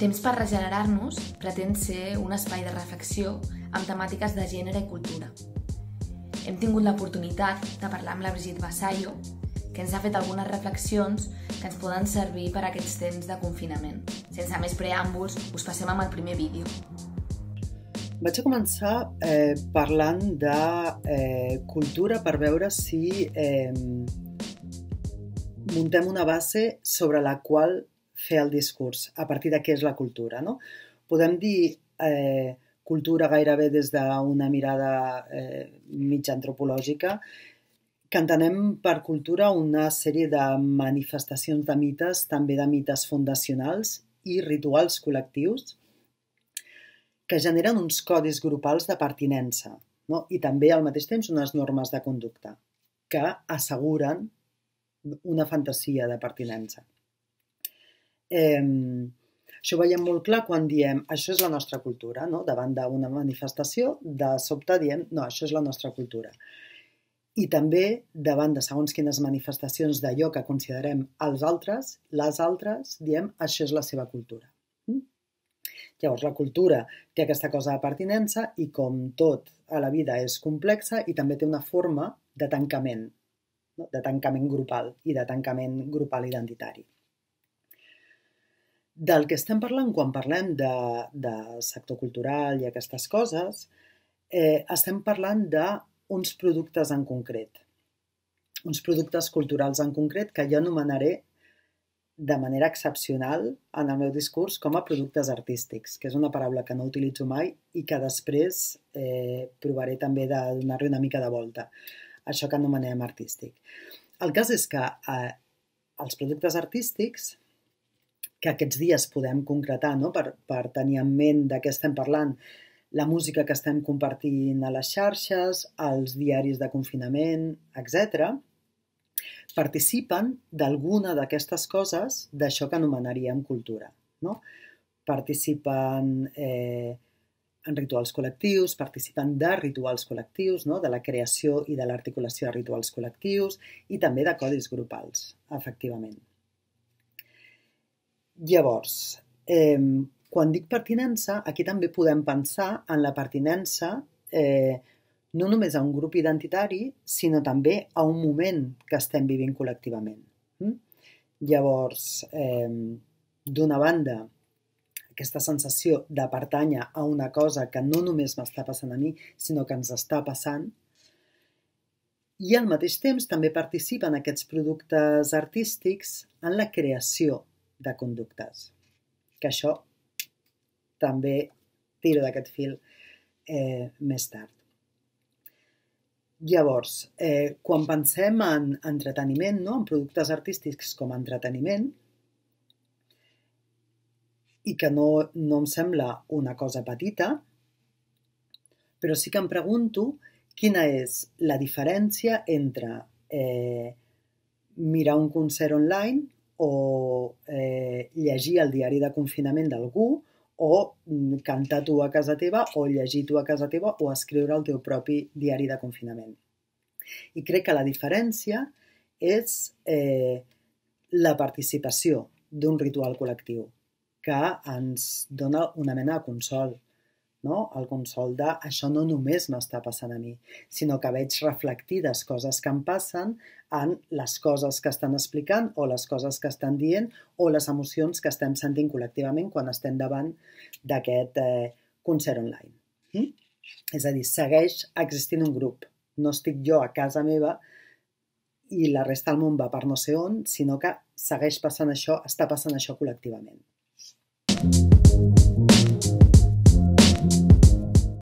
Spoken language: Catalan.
Temps per regenerar-nos pretén ser un espai de reflexió amb temàtiques de gènere i cultura. Hem tingut l'oportunitat de parlar amb la Brigitte Basallo, que ens ha fet algunes reflexions que ens poden servir per a aquests temps de confinament. Sense més preàmbuls, us passem amb el primer vídeo. Vaig a començar eh, parlant de eh, cultura per veure si eh, muntem una base sobre la qual fer el discurs, a partir de què és la cultura. No? Podem dir eh, cultura gairebé des d'una mirada eh, mitja antropològica, que entenem per cultura una sèrie de manifestacions de mites, també de mites fundacionals i rituals col·lectius, que generen uns codis grupals de pertinença no? i també al mateix temps unes normes de conducta que asseguren una fantasia de pertinença. Eh, això ho veiem molt clar quan diem això és la nostra cultura, no? davant d'una manifestació, de sobte diem no, això és la nostra cultura. I també davant de segons quines manifestacions d'allò que considerem els altres, les altres, diem això és la seva cultura. Mm? Llavors, la cultura té aquesta cosa de pertinença i com tot a la vida és complexa i també té una forma de tancament, no? de tancament grupal i de tancament grupal identitari del que estem parlant quan parlem de, de sector cultural i aquestes coses, eh, estem parlant d'uns productes en concret, uns productes culturals en concret que jo anomenaré de manera excepcional en el meu discurs com a productes artístics, que és una paraula que no utilitzo mai i que després eh, provaré també de donar-li una mica de volta, això que anomenem artístic. El cas és que eh, els productes artístics que aquests dies podem concretar no? per, per tenir en ment de què estem parlant la música que estem compartint a les xarxes, als diaris de confinament, etc. participen d'alguna d'aquestes coses d'això que anomenaríem cultura. No? Participen eh, en rituals col·lectius, participen de rituals col·lectius, no? de la creació i de l'articulació de rituals col·lectius i també de codis grupals, efectivament. Llavors, eh, quan dic pertinença, aquí també podem pensar en la pertinença eh, no només a un grup identitari, sinó també a un moment que estem vivint col·lectivament. Mm? Llavors, eh, d'una banda, aquesta sensació de pertànyer a una cosa que no només m'està passant a mi, sinó que ens està passant, i al mateix temps també participen aquests productes artístics en la creació de conductes. Que això també tiro d'aquest fil eh, més tard. Llavors, eh, quan pensem en entreteniment, no? en productes artístics com a entreteniment, i que no, no em sembla una cosa petita, però sí que em pregunto quina és la diferència entre eh, mirar un concert online o eh, llegir el diari de confinament d'algú, o mm, cantar tu a casa teva, o llegir tu a casa teva, o escriure el teu propi diari de confinament. I crec que la diferència és eh, la participació d'un ritual col·lectiu, que ens dona una mena de consol, no? el consol de això no només m'està passant a mi, sinó que veig reflectides coses que em passen en les coses que estan explicant o les coses que estan dient o les emocions que estem sentint col·lectivament quan estem davant d'aquest eh, concert online. Mm? És a dir, segueix existint un grup. No estic jo a casa meva i la resta del món va per no sé on, sinó que segueix passant això, està passant això col·lectivament. Mm -hmm.